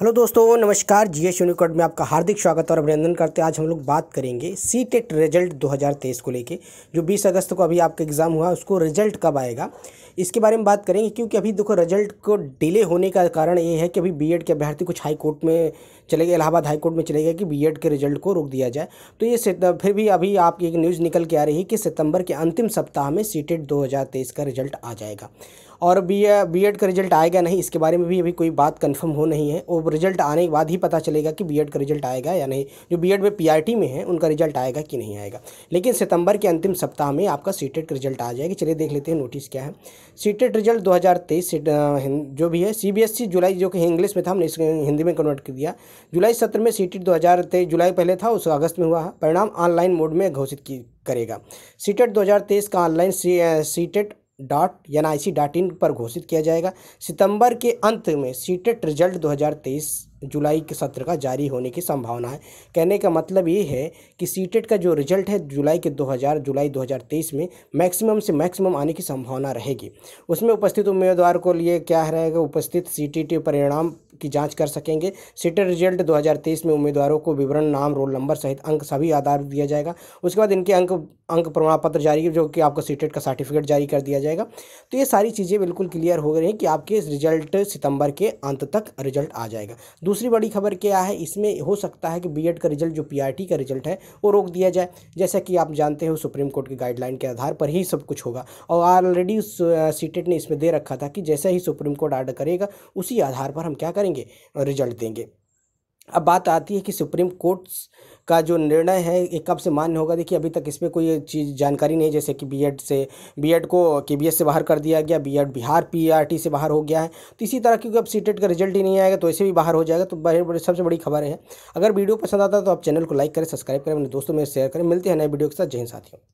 hello दोस्तों नमस्कार G S Unicode में आपका हार्दिक स्वागत और अभिनंदन करते हैं आज हम लोग बात करेंगे सी टेट e रिजल्ट 2023 को लेके जो 20 अगस्त को अभी आपका एग्ज़ाम हुआ उसको रिजल्ट कब आएगा इसके बारे में बात करेंगे क्योंकि अभी देखो रिजल्ट को डिले होने का कारण ये है कि अभी बीएड के अभ्यर्थी कुछ हाई कोर्ट में चले गए इलाहाबाद हाई कोर्ट में चले गए कि बीएड के रिजल्ट को रोक दिया जाए तो ये फिर भी अभी आपकी एक न्यूज़ निकल के आ रही है कि सितंबर के अंतिम सप्ताह में e सी टेट का रिजल्ट आ जाएगा और बी बी का रिजल्ट आएगा नहीं इसके बारे में भी अभी कोई बात कन्फर्म हो नहीं है और रिजल्ट आने के बाद ही पता चलेगा कि बी का रिजल्ट आएगा या नहीं जो बी में पी में है उनका रिजल्ट आएगा कि नहीं आएगा लेकिन सितंबर के अंतिम सप्ताह में आपका सीटेट e का रिजल्ट आ जाएगा चलिए देख लेते हैं नोटिस क्या है सीटेट रिजल्ट e दो जो भी है सी e जुलाई जो कि इंग्लिश में था हमने इसको हिंदी में कन्वर्ट कर दिया जुलाई सत्र में टेट दो जुलाई पहले था उसका अगस्त में हुआ परिणाम ऑनलाइन मोड में घोषित की करेगा सीटेट 2023 का online CTET dot N I C dot in पर घोषित किया जाएगा सितंबर के अंत में सीटेट रिजल्ट 2023 जुलाई के सत्र का जारी होने की संभावना है कहने का मतलब ये है कि सीटेट का जो रिजल्ट है जुलाई के 2000 जुलाई 2023 में मैक्सिमम से मैक्सिमम आने की संभावना रहेगी उसमें उपस्थित उम्मीदवार को लिए क्या रहेगा उपस्थित सी परिणाम की जांच कर सकेंगे सीटेट रिजल्ट 2023 में उम्मीदवारों को विवरण नाम रोल नंबर सहित अंक सभी आधार दिया जाएगा उसके बाद इनके अंक अंक प्रमाण पत्र जारी जो कि आपको सीटेट का सर्टिफिकेट जारी कर दिया जाएगा तो ये सारी चीज़ें बिल्कुल क्लियर हो गई हैं कि आपके रिजल्ट सितंबर के अंत तक रिजल्ट आ जाएगा दूसरी बड़ी खबर क्या है इसमें हो सकता है कि बी का रिजल्ट जो पी का रिजल्ट है वो रोक दिया जाए जैसा कि आप जानते हो सुप्रीम कोर्ट की गाइडलाइन के आधार पर ही सब कुछ होगा और ऑलरेडी सीटेट uh, ने इसमें दे रखा था कि जैसे ही सुप्रीम कोर्ट आर्डर करेगा उसी आधार पर हम क्या करें करेंगे और रिजल्ट देंगे अब बात आती है कि सुप्रीम कोर्ट का जो निर्णय है ये कब से मान्य होगा देखिए अभी तक इस पर कोई चीज़ जानकारी नहीं जैसे कि बीएड से बीएड को के बी से बाहर कर दिया गया बीएड बिहार पीआरटी e से बाहर हो गया है तो इसी तरह क्योंकि अब सीटेट e का रिजल्ट ही नहीं आएगा तो ऐसे भी बाहर हो जाएगा तो बड़े बड़े सबसे बड़ी खबर है अगर वीडियो पसंद आता है तो आप चैनल को लाइक करें सब्सक्राइब करें अपने दोस्तों में शेयर करें मिलते हैं नए वीडियो के साथ जय साथियों